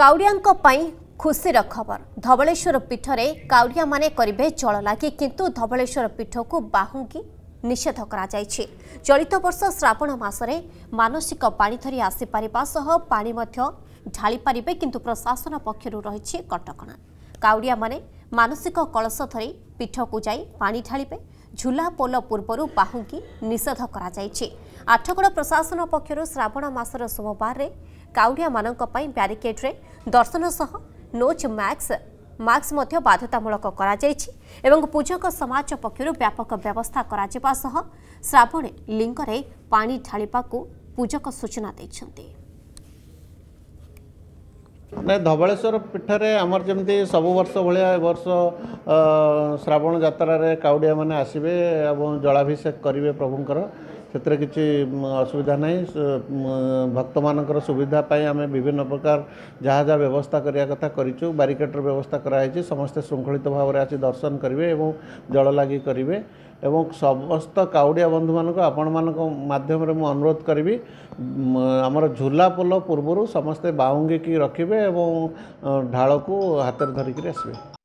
କାଉଡ଼ିଆଙ୍କ ପାଇଁ ଖୁସିର ଖବର ଧବଳେଶ୍ୱର ପୀଠରେ କାଉଡ଼ିଆମାନେ କରିବେ ଜଳ ଲାଗି କିନ୍ତୁ ଧବଳେଶ୍ୱର ପୀଠକୁ ବାହୁଙ୍ଗି ନିଷେଧ କରାଯାଇଛି ଚଳିତ ବର୍ଷ ଶ୍ରାବଣ ମାସରେ ମାନସିକ ପାଣି ଧରି ଆସିପାରିବା ସହ ପାଣି ମଧ୍ୟ ଢାଳିପାରିବେ କିନ୍ତୁ ପ୍ରଶାସନ ପକ୍ଷରୁ ରହିଛି କଟକଣା କାଉଡ଼ିଆମାନେ ମାନସିକ କଳସ ଧରି ପୀଠକୁ ଯାଇ ପାଣି ଢାଳିବେ ଝୁଲା ପୋଲ ପୂର୍ବରୁ ବାହୁଙ୍କି ନିଷେଧ କରାଯାଇଛି ଆଠଗଡ଼ ପ୍ରଶାସନ ପକ୍ଷରୁ ଶ୍ରାବଣ ମାସର ସୋମବାରରେ କାଉଡ଼ିଆମାନଙ୍କ ପାଇଁ ବ୍ୟାରିକେଡ୍ରେ ଦର୍ଶନ ସହ ନୋଚ୍ ମାସ୍କ ମାସ୍କ ମଧ୍ୟ ବାଧ୍ୟତାମୂଳକ କରାଯାଇଛି ଏବଂ ପୂଜକ ସମାଜ ପକ୍ଷରୁ ବ୍ୟାପକ ବ୍ୟବସ୍ଥା କରାଯିବା ସହ ଶ୍ରାବଣୀ ଲିଙ୍ଗରେ ପାଣି ଢାଳିବାକୁ ପୂଜକ ସୂଚନା ଦେଇଛନ୍ତି ନାଇଁ ଧବଳେଶ୍ୱର ପୀଠରେ ଆମର ଯେମିତି ସବୁ ବର୍ଷ ଭଳିଆ ଏ ବର୍ଷ ଶ୍ରାବଣ ଯାତ୍ରାରେ କାଉଡ଼ିଆମାନେ ଆସିବେ ଏବଂ ଜଳାଭିଷେକ କରିବେ ପ୍ରଭୁଙ୍କର ସେଥିରେ କିଛି ଅସୁବିଧା ନାହିଁ ଭକ୍ତମାନଙ୍କର ସୁବିଧା ପାଇଁ ଆମେ ବିଭିନ୍ନ ପ୍ରକାର ଯାହା ଯାହା ବ୍ୟବସ୍ଥା କରିବା କଥା କରିଛୁ ବାରିକେଡର ବ୍ୟବସ୍ଥା କରାହେଇଛି ସମସ୍ତେ ଶୃଙ୍ଖଳିତ ଭାବରେ ଆସି ଦର୍ଶନ କରିବେ ଏବଂ ଜଳ ଲାଗି କରିବେ ଏବଂ ସମସ୍ତ କାଉଡ଼ିଆ ବନ୍ଧୁମାନଙ୍କୁ ଆପଣମାନଙ୍କ ମାଧ୍ୟମରେ ମୁଁ ଅନୁରୋଧ କରିବି ଆମର ଝୁଲା ପୋଲ ପୂର୍ବରୁ ସମସ୍ତେ ବାଉଙ୍ଗିକି ରଖିବେ ଏବଂ ଢାଳକୁ ହାତରେ ଧରିକିରି ଆସିବେ